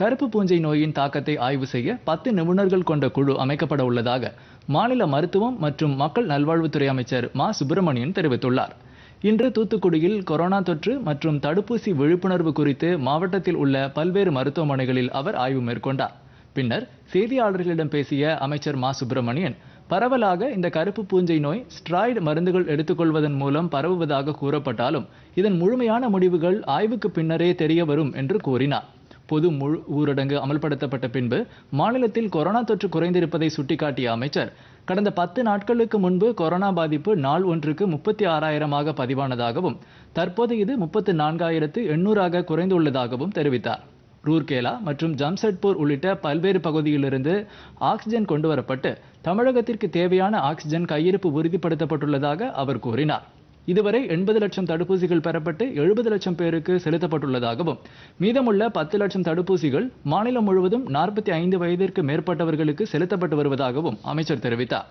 கருப்பு பூஞ்சை நோயின் தாக்கத்தை ஆய்வு செய்ய பத்து நிபுணர்கள் கொண்ட குழு அமைக்கப்பட உள்ளதாக மாநில மருத்துவம் மற்றும் மக்கள் நல்வாழ்வுத்துறை அமைச்சர் மா சுப்பிரமணியன் தெரிவித்துள்ளார் இன்று தூத்துக்குடியில் கொரோனா தொற்று மற்றும் தடுப்பூசி விழிப்புணர்வு குறித்து மாவட்டத்தில் உள்ள பல்வேறு மருத்துவமனைகளில் அவர் ஆய்வு மேற்கொண்டார் பின்னர் செய்தியாளர்களிடம் பேசிய அமைச்சர் மா சுப்பிரமணியன் பரவலாக இந்த கருப்பு பூஞ்சை நோய் ஸ்ட்ராய்டு மருந்துகள் எடுத்துக்கொள்வதன் மூலம் பரவுவதாக கூறப்பட்டாலும் இதன் முழுமையான முடிவுகள் ஆய்வுக்கு பின்னரே தெரிய வரும் என்று கூறினார் பொது முழு ஊரடங்கு அமல்படுத்தப்பட்ட பின்பு மாநிலத்தில் கொரோனா தொற்று குறைந்திருப்பதை சுட்டிக்காட்டிய அமைச்சர் கடந்த பத்து நாட்களுக்கு முன்பு கொரோனா பாதிப்பு நாள் ஒன்றுக்கு முப்பத்தி ஆறாயிரமாக பதிவானதாகவும் தற்போது இது முப்பத்து நான்காயிரத்து எண்ணூறாக குறைந்துள்ளதாகவும் தெரிவித்தார் ரூர்கேலா மற்றும் ஜம்செட்பூர் உள்ளிட்ட பல்வேறு பகுதியிலிருந்து ஆக்சிஜன் கொண்டுவரப்பட்டு தமிழகத்திற்கு தேவையான ஆக்சிஜன் கையிருப்பு உறுதிப்படுத்தப்பட்டுள்ளதாக அவர் கூறினார் இதுவரை எண்பது லட்சம் தடுப்பூசிகள் பெறப்பட்டு எழுபது லட்சம் பேருக்கு செலுத்தப்பட்டுள்ளதாகவும் மீதமுள்ள பத்து லட்சம் தடுப்பூசிகள் மாநிலம் முழுவதும் நாற்பத்தி ஐந்து வயதிற்கு மேற்பட்டவர்களுக்கு செலுத்தப்பட்டு வருவதாகவும் அமைச்சர் தெரிவித்தார்